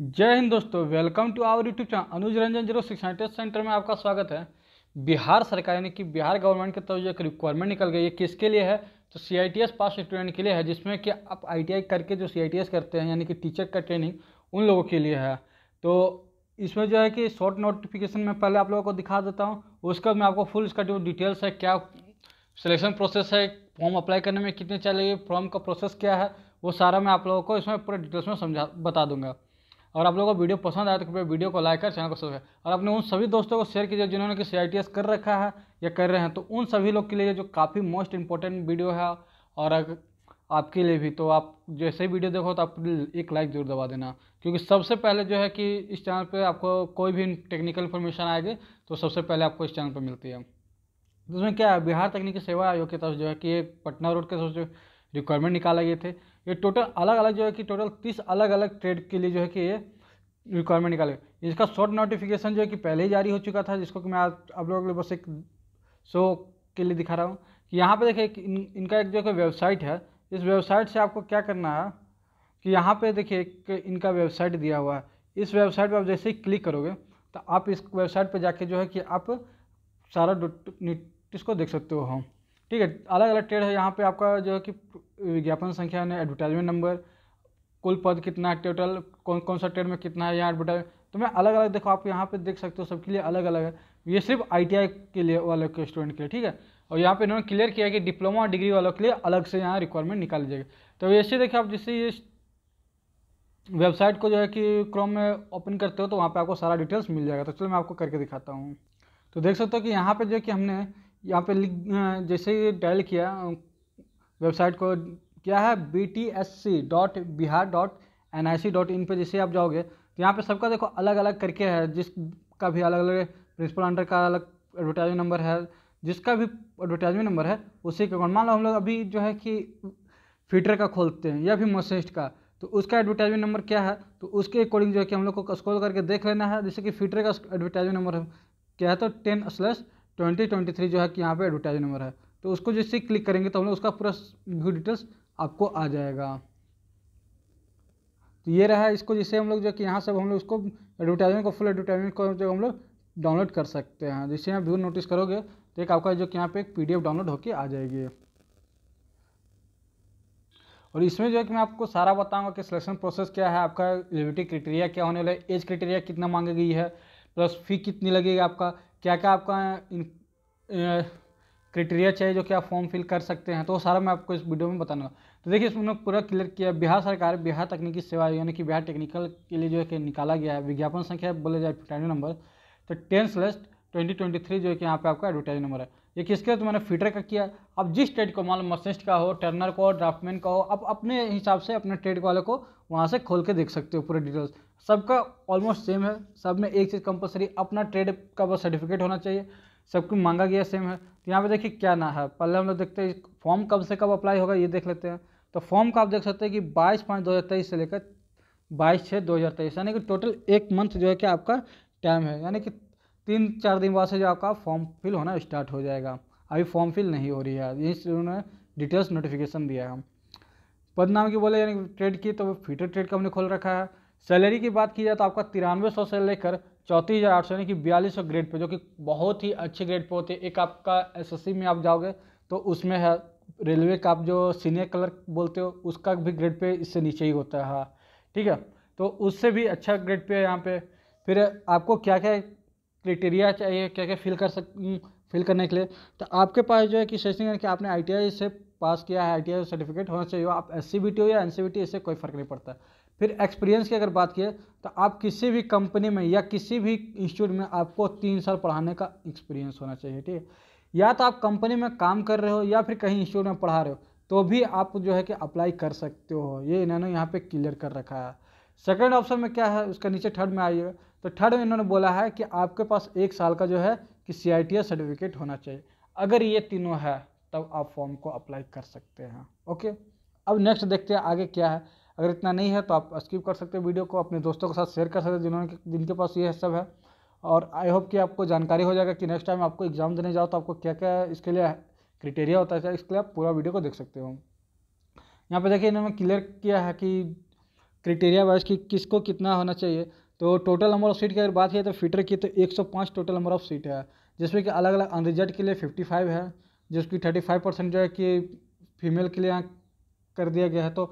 जय हिंद दोस्तों welcome to our YouTube channel Anuj Ranjan zero six scientist centre में आपका स्वागत है बिहार सरकार यानी कि बिहार गवर्नमेंट की तरफ जो एक रिक्वायरमेंट निकल गई है किसके लिए है तो C I T S pass student के लिए है जिसमें कि आप आई टी आई करके जो सी आई टी एस करते हैं यानी कि टीचर का ट्रेनिंग उन लोगों के लिए है तो इसमें जो है कि शॉर्ट नोटिफिकेशन में पहले आप लोगों को दिखा देता हूँ उसका मैं आपको फुल इसका जो डिटेल्स है क्या सिलेक्शन प्रोसेस है फॉर्म अप्लाई करने में कितने चाहिए फॉर्म का प्रोसेस क्या है वो सारा मैं आप लोगों को इसमें पूरे डिटेल्स में समझा बता दूंगा और आप लोगों को वीडियो पसंद आया तो कृपया वीडियो को लाइक कर चैनल को सब्सक्राइब और अपने उन सभी दोस्तों को शेयर कीजिए जिन्होंने कि सी कर रखा है या कर रहे हैं तो उन सभी लोग के लिए जो काफ़ी मोस्ट इंपॉर्टेंट वीडियो है और आपके लिए भी तो आप जैसे ही वीडियो देखो तो आप एक लाइक जरूर दबा देना क्योंकि सबसे पहले जो है कि इस चैनल पर आपको कोई भी टेक्निकल इन्फॉर्मेशन आएगी तो सबसे पहले आपको इस चैनल पर मिलती है जिसमें तो क्या है बिहार तकनीकी सेवा आयोग की तरफ जो है कि पटना रोड के तरफ जो रिक्वायरमेंट निकाला गए थे ये टोटल अलग अलग जो है कि टोटल तीस अलग अलग ट्रेड के लिए जो है कि ये रिक्वायरमेंट निकाले इसका शॉर्ट नोटिफिकेशन जो है कि पहले ही जारी हो चुका था जिसको कि मैं आप लोग बस एक शो के लिए दिखा रहा हूँ कि यहाँ पर देखिए इन, इनका एक जो है वेबसाइट है इस वेबसाइट से आपको क्या करना है कि यहाँ पर देखिए इनका वेबसाइट दिया हुआ है इस वेबसाइट पर आप जैसे ही क्लिक करोगे तो आप इस वेबसाइट पर जाके जो है कि आप सारा डॉट को देख सकते हो हम ठीक है अलग अलग ट्रेड है यहाँ पे आपका जो है कि विज्ञापन संख्या एडवर्टाइजमेंट नंबर कुल पद कितना है टोटल कौन कौन सा ट्रेड में कितना है यहाँ एडवर्टाइज तो मैं अलग अलग देखो आप यहाँ पे देख सकते हो सबके लिए अलग अलग है ये सिर्फ आई के लिए वालों के स्टूडेंट के लिए ठीक है और यहाँ पे इन्होंने क्लियर किया कि डिप्लोमा डिग्री वालों के लिए अलग से यहाँ रिक्वायरमेंट निकाली जाएगी तो ऐसे देखिए आप जिससे ये वेबसाइट को जो है कि क्रोम में ओपन करते हो तो वहाँ पर आपको सारा डिटेल्स मिल जाएगा तो चलो मैं आपको करके दिखाता हूँ तो देख सकते हो कि यहाँ पर जो कि हमने यहाँ पे लिख जैसे डायल किया वेबसाइट को क्या है B T S C dot Bihar dot N I C dot in पर जैसे आप जाओगे तो यहाँ पे सबका देखो अलग अलग करके है जिसका भी अलग अलग प्रिंसिपल अंडर का अलग एडवर्टाइजमेंट नंबर है जिसका भी एडवर्टाइजमेंट नंबर है उसी के अकाउंट मान लो हम लोग अभी जो है कि फीटर का खोलते हैं या फिर मोसेस्ट का तो उसका एडवर्टाइजमेंट नंबर क्या है तो उसके अकॉर्डिंग जो है कि हम लोग को स्क्रॉल करके देख लेना है जैसे कि फीटर का एडवर्टाइजमेंट नंबर क्या है तो ten slash twenty twenty three जो है कि यहाँ पे एडवर्टाइज नंबर है तो उसको जैसे क्लिक करेंगे तो हम लोग उसका पूरा व्यू डिटेल्स आपको आ जाएगा तो ये रहा इसको जैसे हम लोग जो कि यहाँ से हम लोग उसको एडवर्टाइजमेंट को फुल एडवर्टाइजमेंट को जो हम लोग डाउनलोड कर सकते हैं जैसे आप व्यू नोटिस करोगे तो एक आपका जो कि यहाँ पे एक पी डाउनलोड होके आ जाएगी और इसमें जो है कि मैं आपको सारा बताऊंगा कि सिलेक्शन प्रोसेस क्या है आपका एलिजिबिलिटी क्रिटेरिया क्या होने वाला है एज क्रिटेरिया कितना मांगी गई है प्लस फी कितनी लगेगी आपका क्या क्या आपका क्राइटेरिया चाहिए जो कि आप फॉर्म फिल कर सकते हैं तो सारा मैं आपको इस वीडियो में बताऊंगा तो देखिए इसमें पूरा क्लियर किया बिहार सरकार बिहार तकनीकी सेवा यानी कि बिहार टेक्निकल के लिए जो है कि निकाला गया है विज्ञापन संख्या बोले जाए एडवर्टाइज नंबर तो ten slash twenty twenty three जो है कि यहाँ पर आपका एडवर्टाइज नंबर है ये किसके तो मैंने फीटर का किया अब जिस ट्रेड को मान लो मर्सेंट का हो टर्नर को हो ड्राफ्टमैन का हो आप अपने हिसाब से अपने ट्रेड वाले को वहाँ से खोल के देख सकते हो पूरे डिटेल्स सबका ऑलमोस्ट सेम है सब में एक चीज़ कंपलसरी अपना ट्रेड का वो सर्टिफिकेट होना चाहिए सबको मांगा गया सेम है तो यहाँ पे देखिए क्या ना है पहले हम लोग देखते हैं फॉर्म कब से कब अप्लाई होगा ये देख लेते हैं तो फॉर्म का आप देख सकते हैं कि बाईस पाँच दो हज़ार तेईस से लेकर बाईस छः दो हज़ार तेईस यानी कि टोटल एक मंथ जो है कि आपका टाइम है यानी कि तीन चार दिन बाद से जो आपका फॉर्म फिल होना स्टार्ट हो जाएगा अभी फॉर्म फिल नहीं हो रही है यही से उन्होंने डिटेल्स नोटिफिकेशन दिया है पदनाम की बोले यानी ट्रेड की तो फीटर ट्रेड का हमने खोल रखा है सैलरी की बात की जाए तो आपका तिरानवे सौ से लेकर चौंतीस हज़ार आठ सौ यानी कि बयालीस सौ ग्रेड पे जो कि बहुत ही अच्छे ग्रेड पे होते हैं एक आपका एसएससी में आप जाओगे तो उसमें है रेलवे का आप जो सीनियर क्लर्क बोलते हो उसका भी ग्रेड पे इससे नीचे ही होता है हाँ। ठीक है तो उससे भी अच्छा ग्रेड पे है यहाँ पे फिर आपको क्या क्या क्राइटेरिया चाहिए क्या क्या फिल कर सक फिल करने के लिए तो आपके पास जो है कि सेशन करके कि आपने आई से पास किया है आई सर्टिफिकेट होना चाहिए आप एस या एन इससे कोई फर्क नहीं पड़ता फिर एक्सपीरियंस की अगर बात किए तो आप किसी भी कंपनी में या किसी भी इंस्टीट्यूट में आपको तीन साल पढ़ाने का एक्सपीरियंस होना चाहिए ठीक है या तो आप कंपनी में काम कर रहे हो या फिर कहीं इंस्टीट्यूट में पढ़ा रहे हो तो भी आप जो है कि अप्लाई कर सकते हो ये इन्होंने यहाँ पे क्लियर कर रखा है सेकेंड ऑप्शन में क्या है उसका नीचे थर्ड में आइए तो थर्ड में इन्होंने बोला है कि आपके पास एक साल का जो है कि सी सर्टिफिकेट होना चाहिए अगर ये तीनों है तब आप फॉर्म को अप्लाई कर सकते हैं ओके अब नेक्स्ट देखते हैं आगे क्या है अगर इतना नहीं है तो आप स्किप कर सकते हैं वीडियो को अपने दोस्तों के साथ शेयर कर सकते हैं जिन्होंने जिनके पास ये सब है और आई होप कि आपको जानकारी हो जाएगा कि नेक्स्ट टाइम आपको एग्ज़ाम देने जाओ तो आपको क्या क्या इसके लिए क्रिटेरिया होता है इसके लिए आप पूरा वीडियो को देख सकते हो यहाँ पर देखिए इन्होंने क्लियर किया है कि क्रिटेरिया वाइज कि किसको कितना होना चाहिए तो टोटल नंबर ऑफ सीट की अगर बात की तो फीटर की तो 105 टोटल नंबर ऑफ सीट है जिसमें कि अलग अलग अनरिजल्ट के लिए 55 है जिसकी 35 परसेंट जो है कि फीमेल के लिए यहाँ कर दिया गया है तो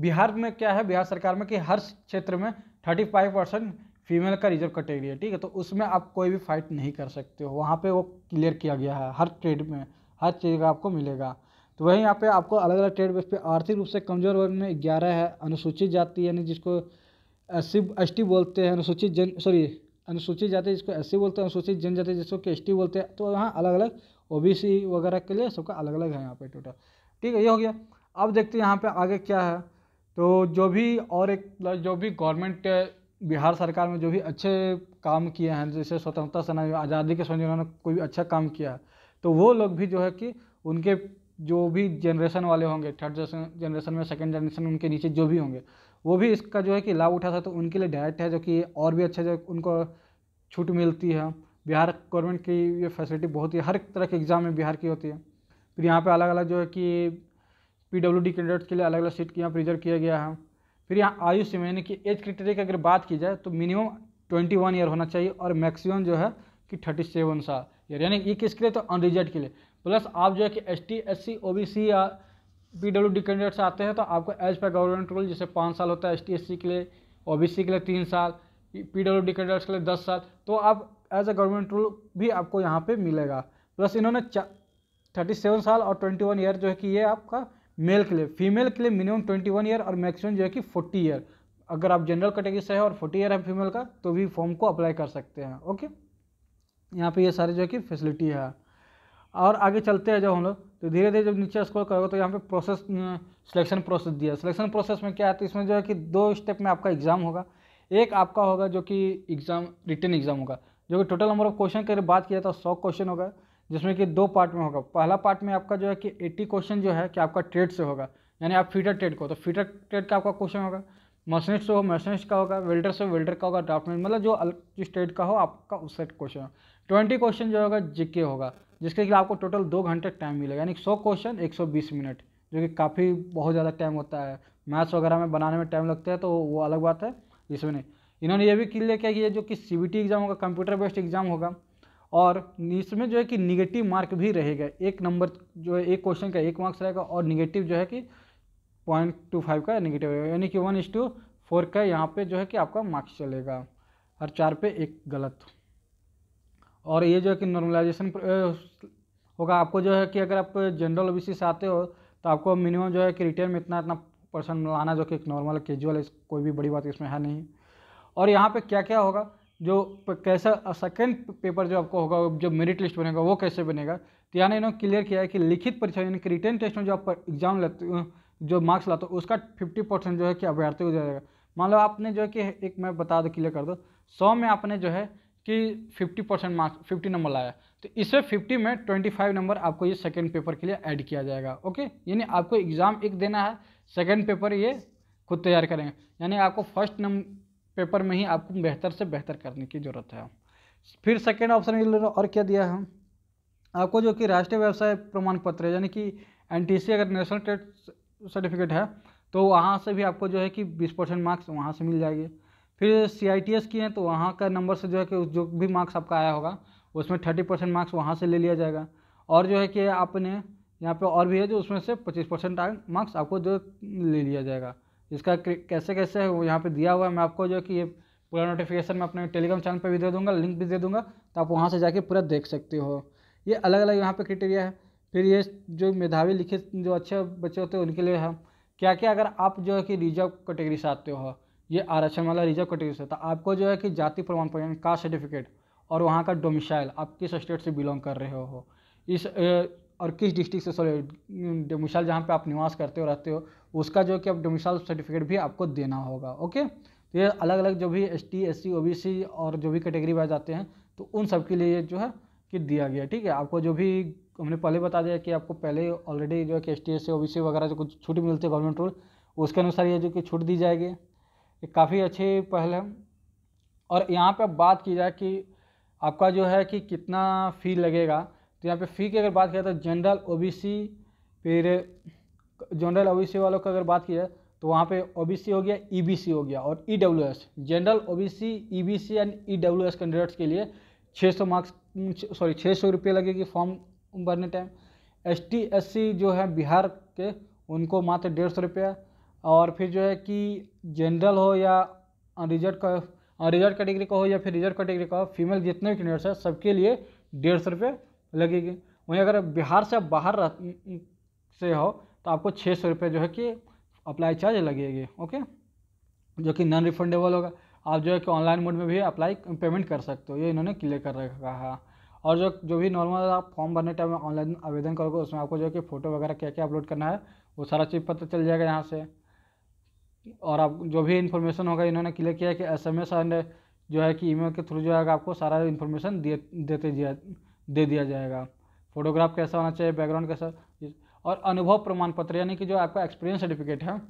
बिहार में क्या है बिहार सरकार में कि हर क्षेत्र में थर्टी फाइव परसेंट फीमेल का रिजर्व कैटेगरी है ठीक है तो उसमें आप कोई भी फाइट नहीं कर सकते हो वहाँ पे वो क्लियर किया गया है हर ट्रेड में हर चीज़ का आपको मिलेगा तो वहीं यहाँ पे आपको अलग अलग ट्रेड बेस पे आर्थिक रूप से कमजोर वर्ग में ग्यारह है अनुसूचित जाति यानी जिसको एस सी बोलते हैं अनुसूचित जन सॉरी अनुसूचित जाति जिसको एस बोलते हैं अनुसूचित जनजाति जिसको के बोलते हैं तो यहाँ अलग अलग ओ वगैरह के लिए सबका अलग अलग है यहाँ पर टोटल ठीक है ये हो गया अब देखते हैं यहाँ पर आगे क्या है तो जो भी और एक जो भी गवर्नमेंट बिहार सरकार में जो भी अच्छे काम किए हैं जैसे स्वतंत्रता सेनानी आज़ादी के समय उन्होंने कोई अच्छा काम किया तो वो लोग भी जो है कि उनके जो भी जनरेशन वाले होंगे थर्ड जनरेशन में सेकेंड जनरेशन उनके नीचे जो भी होंगे वो भी इसका जो है कि लाभ उठा सकते तो उनके लिए डायरेक्ट है जो कि और भी अच्छे जो उनको छूट मिलती है बिहार गवर्नमेंट की ये फैसिलिटी बहुत ही हर तरह के एग्ज़ाम में बिहार की होती है फिर यहाँ पे अलग अलग जो है कि डी कैंडिडेट्स के लिए अलग अलग सीट यहाँ रिजर्व किया गया है फिर यहाँ आयु सीमा यानी कि एज क्राइटेरिया की अगर बात की जाए तो मिनिमम ट्वेंटी वन ईयर होना चाहिए और मैक्सिमम जो है कि थर्टी सेवन साल ईयर यानी ये किसके लिए तो अनरिजर्व के लिए प्लस आप जो है कि S T S C O B C या पी डब्ल्यू डी कैंडिडेट्स आते हैं तो आपको एज पर गवर्नमेंट रूल जैसे पाँच साल होता है एस टी एस सी के लिए ओ बी सी के लिए तीन साल पी डब्ल्यू डी कैंडिडेट्स के लिए दस साल तो आप एज अ गवर्नमेंट रूल भी आपको यहाँ पर मिलेगा प्लस इन्होंने थर्टी सेवन साल और ट्वेंटी वन ईयर जो है कि ये आपका मेल के लिए फीमेल के लिए मिनिमम ट्वेंटी वन ईयर और मैक्सिमम जो है कि फोर्टी ईयर अगर आप जनरल कैटेगरी से है और फोर्टी ईयर है फीमेल का तो भी फॉर्म को अप्लाई कर सकते हैं ओके यहाँ पे ये सारे जो है कि फैसिलिटी है और आगे चलते हैं जब हम लोग तो धीरे धीरे जब नीचे स्कोर करोगे तो यहाँ पे प्रोसेस सिलेक्शन प्रोसेस दिया सिलेक्शन प्रोसेस में क्या है तो इसमें जो है कि दो स्टेप में आपका एग्ज़ाम होगा एक आपका होगा जो कि एग्ज़ाम रिटर्न एग्ज़ाम होगा जो कि टोटल नंबर ऑफ क्वेश्चन की बात किया था सौ क्वेश्चन होगा जिसमें कि दो पार्ट में होगा पहला पार्ट में आपका जो है कि एट्टी क्वेश्चन जो है कि आपका ट्रेड से होगा यानी आप फीटर ट्रेड को तो फीटर ट्रेड का आपका क्वेश्चन होगा मशीनिस्ट से हो मशीनिस्ट का होगा वेल्डर से वेल्डर का होगा ड्राफ्टमैन मतलब जो अलग जिस ट्रेड का हो आपका उससे क्वेश्चन ट्वेंटी क्वेश्चन जो होगा जीके होगा जिसके लिए आपको टोटल दो घंटे टाइम मिलेगा यानी सौ क्वेश्चन एक सौ बीस मिनट जो कि काफ़ी बहुत ज़्यादा टाइम होता है मैथ्स वगैरह में बनाने में टाइम लगता है तो वो अलग बात है इसमें नहीं इन्होंने ये भी क्लियर किया कि ये जो कि सी एग्ज़ाम होगा कंप्यूटर बेस्ड एग्ज़ाम होगा और इसमें जो है कि निगेटिव मार्क भी रहेगा एक नंबर जो है एक क्वेश्चन का एक मार्क्स रहेगा और निगेटिव जो है कि पॉइंट टू फाइव का निगेटिव रहेगा यानी कि वन इस टू फोर का यहाँ पे जो है कि आपका मार्क्स चलेगा हर चार पे एक गलत और ये जो है कि नॉर्मलाइजेशन होगा आपको जो है कि अगर आप जनरल ओ से आते हो तो आपको मिनिमम जो है कि रिटर्न में इतना इतना परसेंट लाना जो कि एक नॉर्मल कैजुअल कोई भी बड़ी बात इसमें है नहीं और यहाँ पे क्या क्या होगा जो कैसा सेकेंड पेपर जो आपको होगा जो मेरिट लिस्ट बनेगा वो कैसे बनेगा तो यहाँ इन्होंने क्लियर किया है कि लिखित परीक्षा यानी कि रिटर्न टेस्ट में जो आप एग्जाम लेते जो मार्क्स लाते हो उसका फिफ्टी परसेंट जो है कि अभ्यर्थी हो जाएगा मान लो आपने जो है कि एक मैं बता दो क्लियर कर दो सौ में आपने जो है कि fifty percent marks fifty number लाया तो इसे फिफ्टी में ट्वेंटी फाइव नंबर आपको ये सेकेंड पेपर के लिए ऐड किया जाएगा ओके यानी आपको एग्ज़ाम एक देना है सेकेंड पेपर ये खुद तैयार करेंगे यानी आपको फर्स्ट नंबर पेपर में ही आपको बेहतर से बेहतर करने की ज़रूरत है फिर सेकेंड ऑप्शन और क्या दिया है आपको जो कि राष्ट्रीय व्यवसाय प्रमाण पत्र है यानी कि एन अगर नेशनल ट्रेड सर्टिफिकेट है तो वहाँ से भी आपको जो है कि 20 परसेंट मार्क्स वहाँ से मिल जाएगी फिर सी आई टी एस की हैं तो वहाँ का नंबर से जो है कि जो भी मार्क्स आपका आया होगा उसमें 30 परसेंट मार्क्स वहाँ से ले लिया जाएगा और जो है कि आपने यहाँ पे और भी है जो उसमें से 25 परसेंट मार्क्स आपको जो ले लिया जाएगा इसका कैसे कैसे है वो यहाँ पे दिया हुआ है मैं आपको जो कि ये पूरा नोटिफिकेशन मैं अपने टेलीग्राम चैनल पर भी दे दूँगा लिंक भी दे दूँगा तो आप वहाँ से जाके पूरा देख सकते हो ये अलग अलग यहाँ पर क्रिटेरिया है फिर ये जो मेधावी लिखित जो अच्छे बच्चे होते हैं उनके लिए है क्या क्या अगर आप जो है कि रिजर्व कैटेगरी से आते हो ये आरक्षण वाला रिजर्व कैटेगरी से तो आपको जो है कि जाति प्रमाण पत्र यानी कास्ट सर्टिफिकेट और वहाँ का डोमिसाइल आप किस स्टेट से बिलोंग कर रहे हो इस और किस डिस्ट्रिक्ट से सॉरी डोमिसाइल जहाँ पे आप निवास करते हो रहते हो उसका जो कि आप डोमिसाइल सर्टिफिकेट भी आपको देना होगा ओके तो ये अलग अलग जो भी S T S C O B C और जो भी कैटेगरी वाइज आते हैं तो उन सब के लिए जो है कि दिया गया ठीक है आपको जो भी हमने पहले बता दिया कि आपको पहले ऑलरेडी जो है कि S T S C O B C वगैरह जो कुछ छूट मिलती है गवर्नमेंट रूल उसके अनुसार ये जो कि छूट दी जाएगी ये काफ़ी अच्छी पहल है और यहाँ पर बात की जाए कि आपका जो है कि कितना फ़ी लगेगा तो यहाँ पे फ़ी की अगर बात किया तो जनरल ओबीसी फिर जनरल ओबीसी वालों का अगर बात की जाए तो वहाँ पे ओबीसी हो गया ईबीसी e हो गया और EWS general OBC EBC and EWS candidates के लिए 600 मार्क्स सॉरी 600 रुपये लगेगी फॉर्म भरने टाइम एस टी जो है बिहार के उनको मात्र डेढ़ सौ रुपया और फिर जो है कि जनरल हो या रिजर्व का रिजर्व कैटेगरी का हो या फिर रिजर्व कैटेगरी का हो फीमेल जितने भी कैंडिडेट्स हैं सबके लिए डेढ़ सौ रुपये लगेगी वहीं अगर बिहार से बाहर बाहर से हो तो आपको छः सौ रुपये जो है कि अप्लाई चार्ज लगेगी ओके जो कि नॉन रिफंडेबल होगा आप जो है कि ऑनलाइन मोड में भी अप्लाई पेमेंट कर सकते हो ये इन्होंने क्लियर कर रखा है और जो जो भी नॉर्मल आप फॉर्म भरने टाइम ऑनलाइन आवेदन करोगे उसमें आपको जो है कि फ़ोटो वगैरह क्या क्या अपलोड करना है वो सारा चीज़ पता चल जाएगा यहाँ से और आप जो भी इन्फॉर्मेशन होगा इन्होंने क्लियर किया है कि एस एम एस एंड जो है कि ईमेल के थ्रू जो है आपको सारा इन्फॉर्मेशन दे देते दे दिया जाएगा फोटोग्राफ कैसा होना चाहिए बैकग्राउंड कैसा और अनुभव प्रमाण पत्र यानी कि जो आपका एक्सपीरियंस सर्टिफिकेट है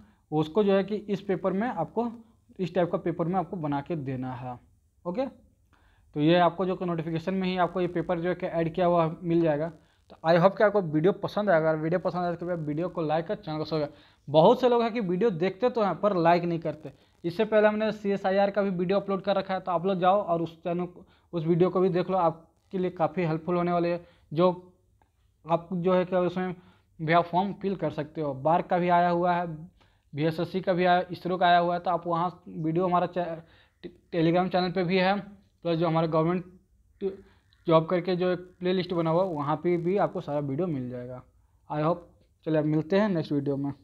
उसको जो है कि इस पेपर में आपको इस टाइप का पेपर में आपको बना के देना है ओके तो ये आपको जो नोटिफिकेशन में ही आपको ये पेपर जो है कि ऐड किया हुआ मिल जाएगा तो आई होप कि आपको वीडियो पसंद आएगा अगर वीडियो पसंद आए तो वीडियो को लाइक कर चैनल को सो बहुत से लोग हैं कि वीडियो देखते तो हैं पर लाइक नहीं करते इससे पहले हमने सी का भी वीडियो अपलोड कर रखा है तो आप लोग जाओ और उस चैनल उस वीडियो को भी देख लो आप के लिए काफ़ी हेल्पफुल होने वाले जो आप जो है कि उसमें भी आप फॉर्म फिल कर सकते हो बार का भी आया हुआ है बी एस एस सी का भी आया इसरो का आया हुआ है तो आप वहाँ वीडियो हमारा टेलीग्राम चैनल पे भी है प्लस जो हमारा गवर्नमेंट जॉब करके जो एक प्ले लिस्ट बना हुआ है वहाँ पर भी आपको सारा वीडियो मिल जाएगा आई होप चलिए मिलते हैं नेक्स्ट वीडियो में